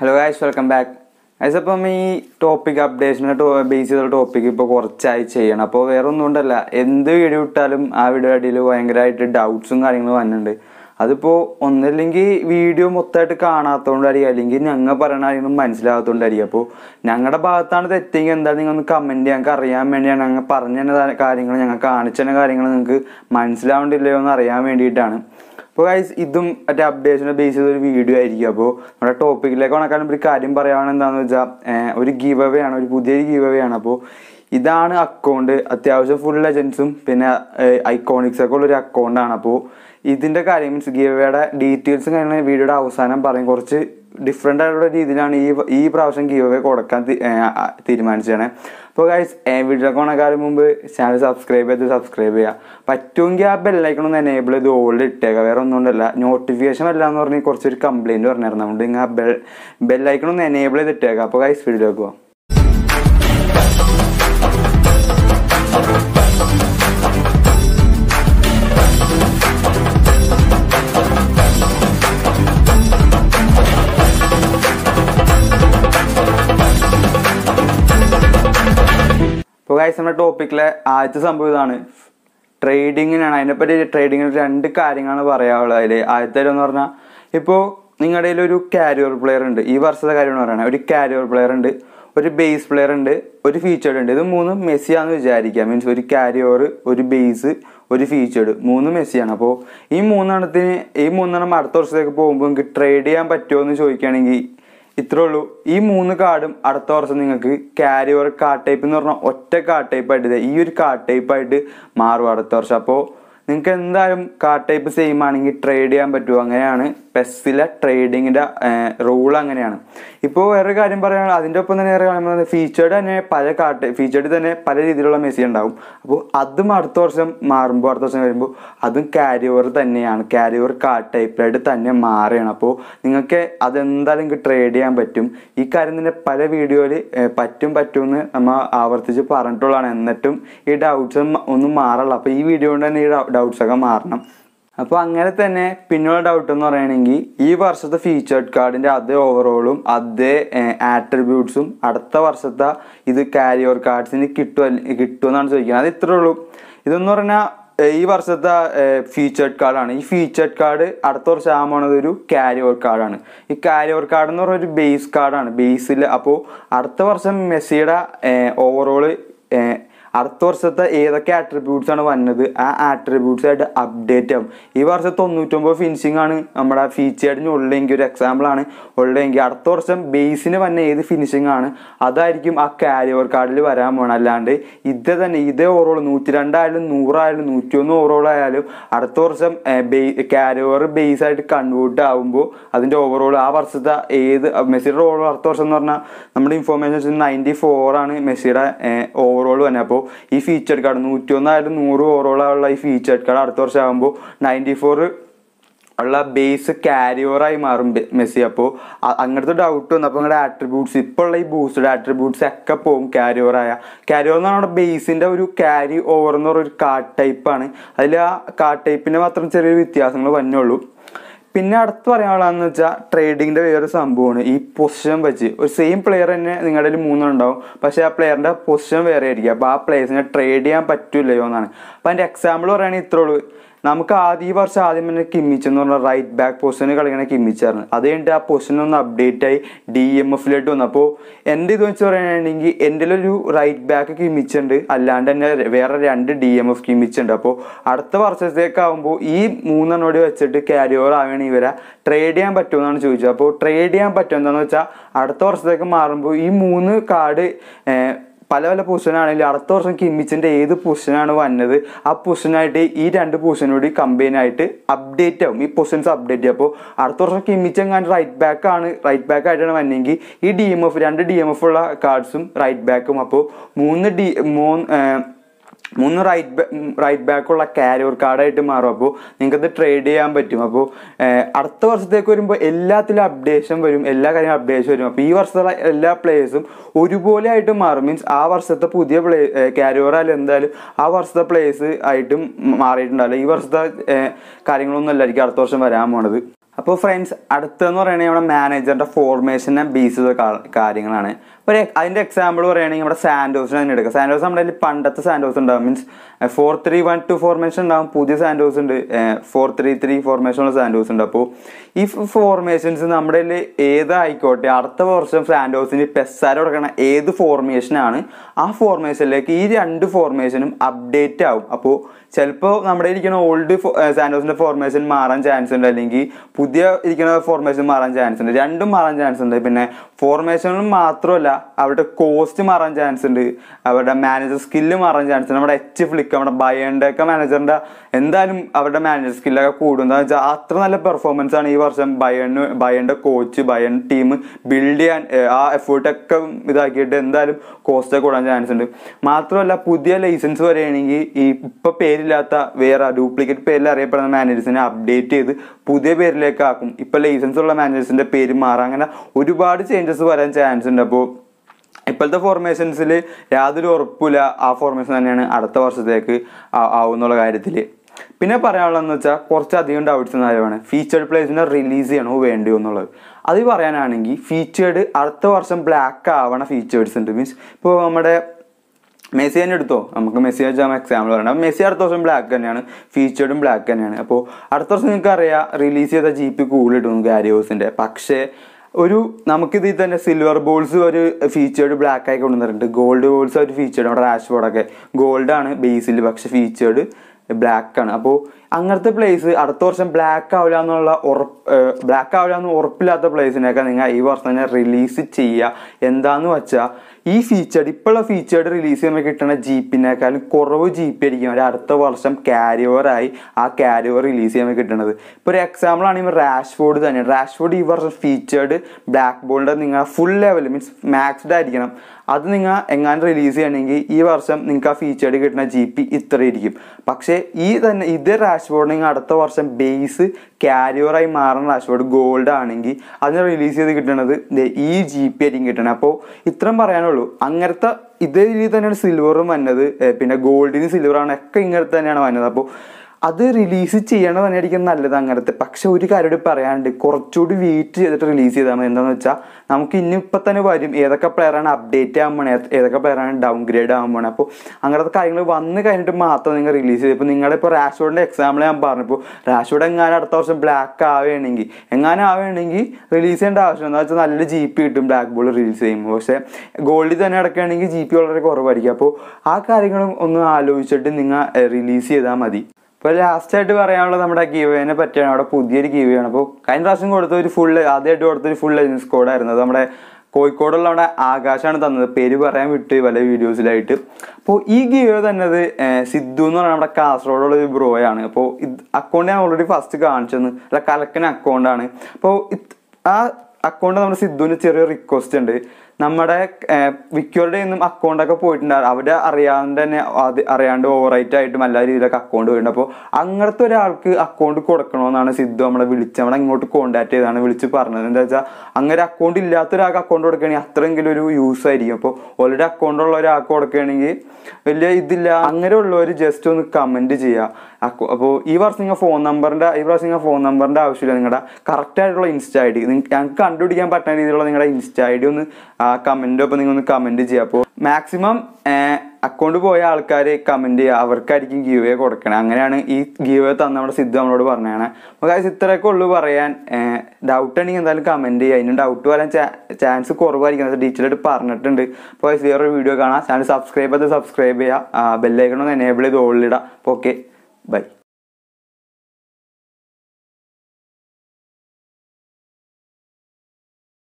hello guys welcome back guys അപ്പം ഈ topic അപ്ഡേഷനെ ബേസ് ചെയ്ത ടോപ്പിക് ഇപ്പോൾ കുറച്ചായി ചെയ്യണം അപ്പോൾ വേറെ ഒന്നും ഉണ്ടല്ല എന്ത് വീഡിയോ ഇട്ടാലും ആ വീഡിയോ അടിയിൽ ഭയങ്കരമായിട്ട് ഡൗട്ട്സും കാര്യങ്ങളും വന്നിട്ടുണ്ട് അതിപ്പോൾ ഒന്നല്ലെങ്കിൽ വീഡിയോ മൊത്തമായിട്ട് കാണാത്തതുകൊണ്ടായിരിക്കും അല്ലെങ്കിൽ ഞങ്ങൾ പറയണ കാര്യങ്ങളും മനസ്സിലാകാത്തതുകൊണ്ടായിരിക്കും അപ്പോൾ ഞങ്ങളുടെ ഭാഗത്താണ് തെറ്റെങ്കിൽ എന്താണ് നിങ്ങൾ ഒന്ന് കമൻറ്റ് ഞങ്ങൾക്ക് അറിയാൻ വേണ്ടിയാണ് ഞങ്ങൾ പറഞ്ഞു കാര്യങ്ങൾ ഞങ്ങൾ കാണിച്ചു കാര്യങ്ങൾ നിങ്ങൾക്ക് മനസ്സിലാവേണ്ടില്ലയോ എന്ന് അറിയാൻ വേണ്ടിയിട്ടാണ് അപ്പോൾ ഗൈസ് ഇതും മറ്റേ അപ്ഡേഷനെ ബേസ് ചെയ്ത ഒരു വീഡിയോ ആയിരിക്കും അപ്പോൾ നമ്മുടെ ടോപ്പിക്കിലേക്ക് കണക്കാൻ ഒരു കാര്യം പറയുകയാണ് എന്താണെന്ന് വെച്ചാൽ ഒരു ഗീവ് അവേ ആണ് ഒരു പുതിയൊരു ഗീവ് അവേ ആണ് അപ്പോൾ ഇതാണ് അക്കൗണ്ട് അത്യാവശ്യം ഫുൾ ലെജൻസും പിന്നെ ഐക്കോണിക്സ് ഒക്കെ ഉള്ളൊരു അക്കൗണ്ടാണ് അപ്പോൾ ഇതിൻ്റെ കാര്യം മീൻസ് ഗീവയുടെ ഡീറ്റെയിൽസും കാര്യങ്ങളും വീഡിയോയുടെ അവസാനം പറയും കുറച്ച് ഡിഫറെൻ്റ് ആയിട്ടുള്ള രീതിയിലാണ് ഈ ഈ പ്രാവശ്യം ഗീവ് അവേ കൊടുക്കാൻ തീരുമാനിച്ചതാണ് അപ്പോൾ ഗൈസ് വീഡിയോ കോണക്കാലം മുമ്പ് ചാനൽ സബ്സ്ക്രൈബ് ചെയ്ത് സബ്സ്ക്രൈബ് ചെയ്യുക പറ്റുമെങ്കിൽ ആ ഒന്ന് എനേബിൾ ചെയ്ത് ഓൾഡ് ഇട്ടേക്കുക വേറെ ഒന്നുകൊണ്ടല്ല നോട്ടിഫിക്കേഷൻ അല്ല എന്ന് പറഞ്ഞാൽ കുറച്ചൊരു കംപ്ലയിൻറ്റ് പറഞ്ഞായിരുന്നു അതുകൊണ്ട് നിങ്ങൾ ആ ബെൽ ഒന്ന് എനേബിൾ ചെയ്ത് ഇട്ടേക്കുക അപ്പോൾ ഗൈസ് വീഡിയോ പോകാം ഗായ്സ് നമ്മുടെ ടോപ്പിക്കിലെ ആദ്യത്തെ സംഭവം ഇതാണ് ട്രേഡിങ്ങിനാണ് അതിനെപ്പറ്റി ട്രേഡിങ്ങിന് രണ്ട് കാര്യങ്ങളാണ് പറയാനുള്ളത് അതിൽ ആദ്യത്തെ എന്ന് പറഞ്ഞാൽ ഇപ്പോൾ നിങ്ങളുടെ ഒരു കാരിയർ പ്ലെയർ ഉണ്ട് ഈ വർഷത്തെ കാര്യം എന്ന് പറയുന്നത് ഒരു കാരിയർ പ്ലെയർ ഉണ്ട് ഒരു ബേസ് പ്ലെയർ ഉണ്ട് ഒരു ഫീച്ചേർഡ് ഉണ്ട് ഇത് മൂന്നും മെസ്സിയാന്ന് വിചാരിക്കുക മീൻസ് ഒരു കാരിയർ ഒരു ബേസ് ഒരു ഫീച്ചേർഡ് മൂന്ന് മെസ്സിയാണ് അപ്പോൾ ഈ മൂന്നെണ്ണത്തിന് ഈ മൂന്നെണ്ണം അടുത്ത വർഷത്തേക്ക് പോകുമ്പോൾ നിങ്ങൾക്ക് ട്രേഡ് ചെയ്യാൻ പറ്റുമോ എന്ന് ചോദിക്കുകയാണെങ്കിൽ ഇത്രേ ഉള്ളൂ ഈ മൂന്ന് കാർഡും അടുത്ത വർഷം നിങ്ങൾക്ക് ക്യാരി ഓവർ കാർഡ് ടൈപ്പ് എന്ന് പറഞ്ഞാൽ ഒറ്റ കാർഡ് ടൈപ്പ് ആയിട്ട് ഈ ഒരു കാർഡ് ടൈപ്പ് ആയിട്ട് മാറും അടുത്ത വർഷം അപ്പോൾ നിങ്ങൾക്ക് എന്തായാലും കാർഡ് ടൈപ്പ് സെയിം ആണെങ്കിൽ ട്രേഡ് ചെയ്യാൻ പറ്റുമോ അങ്ങനെയാണ് പെസ്സിലെ ട്രേഡിങ്ങിൻ്റെ റൂൾ അങ്ങനെയാണ് ഇപ്പോൾ വേറൊരു കാര്യം പറയുകയാണെങ്കിൽ അതിൻ്റെ ഒപ്പം തന്നെ വേറെ കാര്യം ഫീച്ചേർഡ് തന്നെ പല കാട്ട് ഫീച്ചേർഡ് തന്നെ പല രീതിയിലുള്ള മെസ്സി ഉണ്ടാവും അപ്പോൾ അതും അടുത്ത വർഷം മാറുമ്പോൾ അടുത്ത വർഷം വരുമ്പോൾ അതും ക്യാരി ഓവർ തന്നെയാണ് ക്യാരി ഓവർ കാ ടൈപ്പിലായിട്ട് തന്നെ മാറുകയാണ് അപ്പോൾ നിങ്ങൾക്ക് അതെന്തായാലും ട്രേഡ് ചെയ്യാൻ പറ്റും ഈ കാര്യം തന്നെ പല വീഡിയോയിൽ പറ്റും പറ്റും എന്ന് നമ്മൾ ആവർത്തിച്ച് പറഞ്ഞിട്ടുള്ളതാണ് എന്നിട്ടും ഈ ഡൗട്ട്സ് ഒന്നും മാറല്ല അപ്പോൾ ഈ വീഡിയോ കൊണ്ട് തന്നെ ഈ ഡൗട്ട്സൊക്കെ മാറണം അപ്പോൾ അങ്ങനെ തന്നെ പിന്നുള്ള ഡൗട്ട് എന്ന് പറയുകയാണെങ്കിൽ ഈ വർഷത്തെ ഫീച്ചേർഡ് കാർഡിൻ്റെ അതേ ഓവറോളും അതേ ആട്രിബ്യൂട്ട്സും അടുത്ത വർഷത്തെ ഇത് കാരിയർ കാർഡ്സിന് കിട്ടുമ കിട്ടുമെന്നാണ് ചോദിക്കുന്നത് അത് ഇത്രേ ഉള്ളൂ ഇതെന്ന് പറഞ്ഞാൽ ഈ വർഷത്തെ ഫീച്ചേർഡ് കാർഡാണ് ഈ ഫീച്ചേർഡ് കാർഡ് അടുത്ത വർഷം ആകാൻ ഒരു കാരിയർ കാർഡാണ് ഈ കാരിയർ കാർഡ് എന്ന് പറഞ്ഞ ഒരു ബേസ് കാർഡാണ് ബേസിൽ അപ്പോൾ അടുത്ത വർഷം മെസ്സിയുടെ ഓവറോൾ അടുത്ത വർഷത്തെ ഏതൊക്കെ ആട്രിബ്യൂട്ട്സ് ആണ് വന്നത് ആ ആട്രിബ്യൂട്ട്സ് ആയിട്ട് അപ്ഡേറ്റ് ആവും ഈ വർഷം തൊണ്ണൂറ്റൊമ്പത് ഫിനിഷിംഗ് ആണ് നമ്മുടെ ഫീച്ചേർഡിന് ഉള്ളതെങ്കിൽ ഒരു എക്സാമ്പിൾ ആണ് ഉള്ളതെങ്കിൽ അടുത്ത വർഷം ബേസിന് വന്ന ഏത് ഫിനിഷിംഗ് ആണ് അതായിരിക്കും ആ കാരി ഓവർ കാർഡിൽ വരാൻ പോകണം അല്ലാണ്ട് ഇതേ തന്നെ ഇതേ ഓവറോൾ നൂറ്റി രണ്ടായാലും നൂറായാലും നൂറ്റി ഒന്ന് ഓവറോൾ ആയാലും അടുത്ത വർഷം കാരി ഓവർ ബേസ് ആയിട്ട് കൺവേർട്ട് ആവുമ്പോൾ അതിൻ്റെ ഓവറോൾ ആ വർഷത്തെ ഏത് മെസ്സിയുടെ ഓവറോൾ അടുത്ത വർഷം എന്ന് പറഞ്ഞാൽ നമ്മുടെ ഇൻഫോർമേഷൻ നയൻറ്റി ഫോർ ആണ് മെസ്സിയുടെ ഓവറോൾ തന്നെ അപ്പോൾ ആകുമ്പോൾ ഈ ഫീച്ചർ കാർഡ് നൂറ്റിയൊന്നായാലും നൂറ് ഓറോളമുള്ള ഈ ഫീച്ചർ കാർഡ് അടുത്ത വർഷം ആകുമ്പോൾ നയൻറ്റി ഫോർ ഉള്ള ബേസ് ക്യാരി ഓവറായി മാറും മെസ്സി അപ്പോൾ അങ്ങനത്തെ ഡൗട്ട് വന്നു അപ്പോൾ നിങ്ങളുടെ ആട്രിബ്യൂട്ട്സ് ഇപ്പോൾ ഉള്ള ഈ ബൂസ്റ്റഡ് ആട്രിബ്യൂട്ട്സ് ഒക്കെ പോകും ക്യാരി ഓവറായ ക്യാരി ഓവർ എന്ന് പറഞ്ഞാൽ ബേസിൻ്റെ ഒരു ക്യാരി ഓവർ എന്ന് പറഞ്ഞൊരു കാർഡ് ടൈപ്പാണ് അതിൽ ആ കാർഡ് ടൈപ്പിൻ്റെ മാത്രം ചെറിയ വ്യത്യാസങ്ങൾ വന്നുള്ളൂ പിന്നെ അടുത്ത് പറയാനുള്ളതെന്ന് വെച്ചാൽ ട്രേഡിങ്ങിൻ്റെ വേറൊരു സംഭവമാണ് ഈ പൊസിഷൻ വെച്ച് ഒരു സെയിം പ്ലെയർ തന്നെ നിങ്ങളുടെ കയ്യിൽ മൂന്നുണ്ടാവും പക്ഷേ ആ പ്ലെയറിൻ്റെ പൊസിഷൻ വേറെ ആയിരിക്കും അപ്പോൾ ആ പ്ലേസിനെ ട്രേഡ് ചെയ്യാൻ പറ്റില്ലയോ എന്നാണ് അപ്പോൾ അതിൻ്റെ എക്സാമ്പിൾ പറയുകയാണെങ്കിൽ ഇത്രേ ഉള്ളൂ നമുക്ക് ആദ്യ വർഷം ആദ്യം തന്നെ കിമ്മിച്ച് എന്ന് പറഞ്ഞാൽ റൈറ്റ് ബാക്ക് പൊസിഷന് കളിക്കണ കിമ്മിച്ചായിരുന്നു അത് കഴിഞ്ഞിട്ട് ആ പൊസിഷൻ ഒന്ന് അപ്ഡേറ്റ് ആയി ഡി എം എഫിലോട്ട് വന്നു അപ്പോൾ എൻ്റെ ഇത് വെച്ച് പറയുകയാണെങ്കിൽ എൻ്റെ ഒരു റൈറ്റ് ബാക്ക് കിമ്മിച്ചുണ്ട് അല്ലാണ്ട് തന്നെ വേറെ രണ്ട് ഡി എം എഫ് കിമ്മിച്ചുണ്ട് അപ്പോൾ അടുത്ത വർഷത്തേക്കാവുമ്പോൾ ഈ മൂന്നെണ്ണോടി വെച്ചിട്ട് ക്യാരി ഓവർ ആവുകയാണ് ഇവരെ ട്രേഡ് ചെയ്യാൻ പറ്റുമെന്നാണ് ചോദിച്ചത് അപ്പോൾ ട്രേഡ് ചെയ്യാൻ പറ്റുമെന്താണെന്ന് വെച്ചാൽ അടുത്ത വർഷത്തേക്ക് മാറുമ്പോൾ ഈ മൂന്ന് കാർഡ് പല പല പൊസിഷനാണെങ്കിലും അടുത്ത വർഷം കിമ്മിച്ചിൻ്റെ ഏത് പൊസിഷനാണ് വന്നത് ആ പൊസിഷനായിട്ട് ഈ രണ്ട് പൊസിഷനോട് കമ്പൈൻ ആയിട്ട് അപ്ഡേറ്റ് ആവും ഈ പൊസിഷൻസ് അപ്ഡേറ്റ് ചെയ്യും അപ്പോൾ അടുത്ത വർഷം കിമ്മിച്ച് എങ്ങാണ്ട് റൈറ്റ് ബാക്ക് ആണ് റൈറ്റ് ബാക്ക് ആയിട്ടാണ് വന്നെങ്കിൽ ഈ ഡി എം എഫ് രണ്ട് ഡി എം എഫ് ഉള്ള കാർഡ്സും റൈറ്റ് ബാക്കും അപ്പോൾ മൂന്ന് ഡി മൂന്ന് മൂന്ന് റൈറ്റ് ബാക്ക് റൈറ്റ് ബാക്കുള്ള കാരിയർ കാർഡായിട്ട് മാറും അപ്പോൾ നിങ്ങൾക്കത് ട്രേഡ് ചെയ്യാൻ പറ്റും അപ്പോൾ അടുത്ത വർഷത്തേക്ക് വരുമ്പോൾ എല്ലാത്തിലും അപ്ഡേഷൻ വരും എല്ലാ കാര്യവും അപ്ഡേഷൻ വരും അപ്പോൾ ഈ വർഷത്തുള്ള എല്ലാ പ്ലേയേഴ്സും ഒരുപോലെ ആയിട്ട് മാറും മീൻസ് ആ വർഷത്തെ പുതിയ പ്ലേ കാരിയറായാലും എന്തായാലും ആ വർഷത്തെ പ്ലേയേഴ്സ് ആയിട്ടും മാറിയിട്ടുണ്ടാവില്ല ഈ വർഷത്തെ കാര്യങ്ങളൊന്നും അല്ലായിരിക്കും അടുത്ത വർഷം വരാൻ പോണത് അപ്പോൾ ഫ്രണ്ട്സ് അടുത്തെന്ന് പറയുന്നത് നമ്മുടെ മാനേജറിൻ്റെ ഫോർമേഷൻ ബേസ് ചെയ്ത കാര്യങ്ങളാണ് ഒരു അതിൻ്റെ എക്സാമ്പിൾ പറയുകയാണെങ്കിൽ നമ്മുടെ സാൻഡോസിന് തന്നെ എടുക്കുക സാൻഡോസ് നമ്മുടെ അതിൽ പണ്ടത്തെ സാൻഡോസ് ഉണ്ടാകും means four three one two formation ഉണ്ടാകും പുതിയ സാൻഡോസ് ഉണ്ട് ഫോർ ത്രീ ത്രീ ഫോർമേഷനുള്ള സാൻഡോസ് ഉണ്ട് അപ്പോൾ ഈ ഫോർമേഷൻസ് നമ്മുടെ അതിൽ ഏതായിക്കോട്ടെ അടുത്ത വർഷം സാൻഡോസിന് പെസ്സാര കൊടുക്കണ ഏത് ഫോർമേഷനാണ് ആ ഫോർമേഷനിലേക്ക് ഈ രണ്ട് ഫോർമേഷനും അപ്ഡേറ്റ് ആവും അപ്പോൾ ചിലപ്പോൾ നമ്മുടെ ഇരിക്കുന്ന ഓൾഡ് സാൻഡോസിൻ്റെ ഫോർമേഷൻ മാറാൻ ചാൻസ് ഉണ്ട് അല്ലെങ്കിൽ പുതിയ ഇരിക്കുന്ന ഫോർമേഷൻ മാറാൻ ചാൻസ് ഉണ്ട് രണ്ടും മാറാൻ ചാൻസ് ഉണ്ട് പിന്നെ ഫോർമേഷനും മാത്രമല്ല അവരുടെ കോസ്റ്റ് മാറാൻ ചാൻസ് ഉണ്ട് അവരുടെ മാനേജർ സ്കില്ല് മാറാൻ ചാൻസ് ഉണ്ട് നമ്മുടെ എച്ച് ഫ്ലിക്ക് നമ്മുടെ ബയൻ്റെ ഒക്കെ മാനേജറിൻ്റെ എന്തായാലും അവരുടെ മാനേജർ സ്കില്ലൊക്കെ കൂടും വെച്ചാൽ അത്ര നല്ല പെർഫോമൻസ് ആണ് ഈ വർഷം ബയോണ് ബയൻ്റെ കോച്ച് ബയോൺ ടീം ബിൽഡ് ചെയ്യാൻ ആ എഫേർട്ടൊക്കെ ഇതാക്കിയിട്ട് എന്തായാലും കോസ്റ്റൊക്കെ കൂടാൻ ചാൻസ് ഉണ്ട് മാത്രമല്ല പുതിയ ലൈസൻസ് വരികയാണെങ്കിൽ ഈ ഇപ്പം പേരില്ലാത്ത വേറെ ഡ്യൂപ്ലിക്കേറ്റ് പേരിൽ അറിയപ്പെടുന്ന മാനേജേഴ്സിനെ അപ്ഡേറ്റ് ചെയ്ത് പുതിയ പേരിലേക്ക് ആക്കും ഇപ്പം ലൈസൻസ് ഉള്ള മാനേജേഴ്സിൻ്റെ പേര് മാറാം അങ്ങനെ ഒരുപാട് ചേഞ്ചസ് വരാൻ ചാൻസ് ഉണ്ട് അപ്പോൾ ഇപ്പോഴത്തെ ഫോർമേഷൻസിൽ യാതൊരു ഉറപ്പില്ല ആ ഫോർമേഷൻ തന്നെയാണ് അടുത്ത വർഷത്തേക്ക് ആവുന്നുള്ള കാര്യത്തിൽ പിന്നെ പറയാനുള്ളതെന്ന് വെച്ചാൽ കുറച്ചധികം ഡൗട്ട്സ് എന്ന കാര്യമാണ് ഫീച്ചേർഡ് പ്ലേസിനെ റിലീസ് ചെയ്യണോ വേണ്ടിയോ എന്നുള്ളത് അത് പറയാനാണെങ്കിൽ ഫീച്ചേർഡ് അടുത്ത വർഷം ബ്ലാക്ക് ആവണ ഫീച്ചേഴ്സ് ഉണ്ട് മീൻസ് ഇപ്പോൾ നമ്മുടെ മെസ്സി തന്നെ എടുത്തോ നമുക്ക് മെസ്സി വെച്ചാൽ എക്സാമ്പിൾ പറയണം മെസ്സി അടുത്ത വർഷം ബ്ലാക്ക് തന്നെയാണ് ഫീച്ചേർഡും ബ്ലാക്ക് തന്നെയാണ് അപ്പോൾ അടുത്ത വർഷം നിങ്ങൾക്ക് അറിയാം റിലീസ് ചെയ്ത ജി പി കൂളിട്ടു പക്ഷേ ഒരു നമുക്കിത് തന്നെ സിൽവർ ബോൾസ് ഒരു ഫീച്ചേർഡ് ബ്ലാക്ക് ആയി കൊണ്ടുവന്നിട്ടുണ്ട് ഗോൾഡ് ബോൾസ് ഒരു ഫീച്ചേർഡ് നമ്മുടെ ബോർഡൊക്കെ ഗോൾഡാണ് ബേസിൽ പക്ഷെ ഫീച്ചേർഡ് ബ്ലാക്ക് ആണ് അപ്പോൾ അങ്ങനത്തെ പ്ലേസ് അടുത്ത വർഷം ബ്ലാക്ക് ആവില്ല എന്നുള്ള ഉറപ്പ് ബ്ലാക്ക് ആവില്ല എന്ന് ഉറപ്പില്ലാത്ത പ്ലേസിനെയൊക്കെ നിങ്ങൾ ഈ വർഷം തന്നെ റിലീസ് ചെയ്യുക എന്താന്ന് വെച്ചാൽ ഈ ഫീച്ചേർഡ് ഇപ്പോഴുള്ള ഫീച്ചേർഡ് റിലീസ് ചെയ്യുമ്പോൾ കിട്ടുന്ന ജീപ്പിനേക്കാളും കുറവ് ജീപ്പ് ആയിരിക്കും അവർ അടുത്ത വർഷം ക്യാരി ഓവറായി ആ ക്യാരി ഓവർ റിലീസ് ചെയ്യുമ്പോൾ കിട്ടുന്നത് ഇപ്പോൾ ഒരു എക്സാമ്പിൾ ആണെങ്കിൽ റാഷ്ഫോർഡ് തന്നെ റാഷ്ഫോർഡ് ഈ വർഷം ഫീച്ചേർഡ് ബ്ലാക്ക് ബോളിൻ്റെ നിങ്ങൾ ഫുൾ ലെവൽ മീൻസ് മാക്സ്ഡ് ആയിരിക്കണം അത് നിങ്ങൾ എങ്ങാനും റിലീസ് ചെയ്യണമെങ്കിൽ ഈ വർഷം നിങ്ങൾക്ക് ആ ഫീച്ചേഡ് കിട്ടുന്ന ജി പി ഇത്രയിരിക്കും പക്ഷേ ഈ തന്നെ ഇതേ റാഷ്ബോർഡ് നിങ്ങൾ അടുത്ത വർഷം ബേസ് ക്യാരിയറായി മാറുന്ന റാഷ്ബോർഡ് ഗോൾഡ് ആണെങ്കിൽ അതിന് റിലീസ് ചെയ്ത് കിട്ടണത് ഈ ജി പി ആയിരിക്കും കിട്ടണം അപ്പോൾ ഇത്രയും പറയാനുള്ളൂ അങ്ങനത്തെ ഇതേ രീതിയിൽ തന്നെയാണ് സിൽവറും വന്നത് പിന്നെ ഗോൾഡിന് സിൽവറാണ് ഒക്കെ ഇങ്ങനത്തെ തന്നെയാണ് വന്നത് അപ്പോൾ അത് റിലീസ് ചെയ്യണം തന്നെ ആയിരിക്കും നല്ലത് അങ്ങനത്തെ പക്ഷെ ഒരു കാര്യം പറയാണ്ട് കുറച്ചുകൂടി വെയിറ്റ് ചെയ്തിട്ട് റിലീസ് ചെയ്താൽ മതി എന്താണെന്ന് വെച്ചാൽ നമുക്ക് ഇന്നിപ്പോൾ തന്നെ വരും ഏതൊക്കെ പ്ലെയറാണ് അപ്ഡേറ്റ് ആകാൻ പോണേ ഏതൊക്കെ പ്ലെയറാണ് ഡൗൺ ഗ്രേഡ് ആകാൻ പോണേ അപ്പോൾ അങ്ങനത്തെ കാര്യങ്ങൾ വന്ന് കഴിഞ്ഞിട്ട് മാത്രം നിങ്ങൾ റിലീസ് ചെയ്തു ഇപ്പോൾ നിങ്ങളുടെ ഇപ്പോൾ റാഷോഡിൻ്റെ എക്സാമ്പിൾ ഞാൻ പറഞ്ഞു ഇപ്പോൾ റാഷോഡ് എങ്ങാനും അടുത്ത വർഷം ബ്ലാക്ക് ആവുകയാണെങ്കിൽ എങ്ങാനും ആവുകയാണെങ്കിൽ റിലീസ് ചെയ്യേണ്ട ആവശ്യം എന്താ വെച്ചാൽ നല്ല ജി പി കിട്ടും ബ്ലാക്ക് ബോൾ റിലീസ് ചെയ്യുമ്പോൾ പക്ഷേ ഗോൾഡിൽ തന്നെ അടക്കുകയാണെങ്കിൽ ജി പി വളരെ കുറവായിരിക്കും അപ്പോൾ ആ കാര്യങ്ങളും ഒന്ന് ആലോചിച്ചിട്ട് നിങ്ങൾ റിലീസ് ചെയ്താൽ മതി ഇപ്പോൾ ലാസ്റ്റായിട്ട് പറയാനുള്ളത് നമ്മുടെ ഗീവനെ പറ്റിയാണ് അവിടെ പുതിയൊരു ഗീവയാണ് അപ്പോൾ കഴിഞ്ഞ പ്രാവശ്യം കൊടുത്ത ഒരു ഫുൾ ആദ്യമായിട്ട് കൊടുത്ത ഒരു ഫുൾ ലെജൻസ് കോഡായിരുന്നു അത് നമ്മുടെ കോഴിക്കോടുള്ള നമ്മുടെ ആകാശാണ് തന്നത് പേര് പറയാൻ വിട്ട് പല വീഡിയോസിലായിട്ട് അപ്പോൾ ഈ ഗീവ് തന്നത് സിദ്ധു എന്ന് പറയുന്ന നമ്മുടെ കാസർഗോഡുള്ള ഒരു ബ്രോയാണ് അപ്പോൾ ഇത് അക്കൗണ്ട് ഞാൻ ഓൾറെഡി ഫസ്റ്റ് കാണിച്ചെന്ന് അല്ല കലക്കൻ അക്കൗണ്ടാണ് അപ്പോൾ ആ അക്കൗണ്ട് നമ്മുടെ സിദ്ധുവിന് ചെറിയ റിക്വസ്റ്റ് ഉണ്ട് നമ്മുടെ മിക്കവരുടെ നിന്നും അക്കൗണ്ടൊക്കെ പോയിട്ടുണ്ടാകും അവരെ അറിയാണ്ട് തന്നെ അത് അറിയാണ്ട് ഓവറൈറ്റ് ആയിട്ടും എല്ലാ രീതിയിലൊക്കെ അക്കൗണ്ട് പോയിട്ടുണ്ട് അപ്പോൾ അങ്ങനത്തെ ഒരാൾക്ക് അക്കൗണ്ട് കൊടുക്കണമെന്നാണ് സിദ്ധു നമ്മളെ വിളിച്ച് നമ്മളെ ഇങ്ങോട്ട് കോണ്ടാക്ട് ചെയ്താണ് വിളിച്ച് പറഞ്ഞത് എന്താ വെച്ചാൽ അങ്ങനെ അക്കൗണ്ട് ഇല്ലാത്ത ഒരാൾക്ക് അക്കൗണ്ട് കൊടുക്കുകയാണെങ്കിൽ അത്രയെങ്കിലും ഒരു യൂസ് ആയിരിക്കും അപ്പോൾ ഓൾറെഡി അക്കൗണ്ട് ഉള്ള ഒരാൾക്ക് കൊടുക്കുകയാണെങ്കിൽ വലിയ ഇതില്ല അങ്ങനെ ഉള്ളവർ ജസ്റ്റ് ഒന്ന് കമൻറ്റ് ചെയ്യുക അപ്പോൾ ഈ വർഷം നിങ്ങൾ ഫോൺ നമ്പറിൻ്റെ ഈ പ്രാവശ്യം നിങ്ങൾ ഫോൺ നമ്പറിൻ്റെ ആവശ്യമില്ല നിങ്ങളുടെ കറക്റ്റായിട്ടുള്ള ഇൻസ്റ്റ ഐ ഡി നിങ്ങൾക്ക് ഞങ്ങൾക്ക് കണ്ടുപിടിക്കാൻ പറ്റുന്ന രീതിയിലുള്ള നിങ്ങളുടെ ഇൻസ്റ്റ ഐ ഡി ഒന്ന് കമൻറ്റ് ഒപ്പം നിങ്ങൾ ഒന്ന് കമൻറ്റ് ചെയ്യുക അപ്പോൾ മാക്സിമം അക്കൗണ്ട് പോയ ആൾക്കാർ കമൻറ്റ് ചെയ്യുക അവർക്കായിരിക്കും ഗീവ് വേ കൊടുക്കണേ അങ്ങനെയാണ് ഈ ഗീവ് വേ തന്ന നമ്മുടെ സിദ്ധു നമ്മളോട് പറഞ്ഞതാണ് അപ്പോൾ കാര്യം ഇത്രയൊക്കെ ഉള്ളു പറയാൻ ഡൗട്ട് ആണെങ്കിൽ എന്തായാലും കമൻറ്റ് ചെയ്യുക അതിന് ഡൗട്ട് വരാൻ ചാൻസ് കുറവായിരിക്കും ഡീറ്റെയിൽ ഡീറ്റെയിലായിട്ട് പറഞ്ഞിട്ടുണ്ട് അപ്പോൾ വേറൊരു വീഡിയോ കാണാം ചാനൽ സബ്സ്ക്രൈബ് ചെയ്ത് സബ്സ്ക്രൈബ് ചെയ്യുക ബെല്ലൈക്കൺ ഒന്ന് എനേബിൾ ചെയ്ത് ഓൾഡിടാം ഓക്കെ ബൈ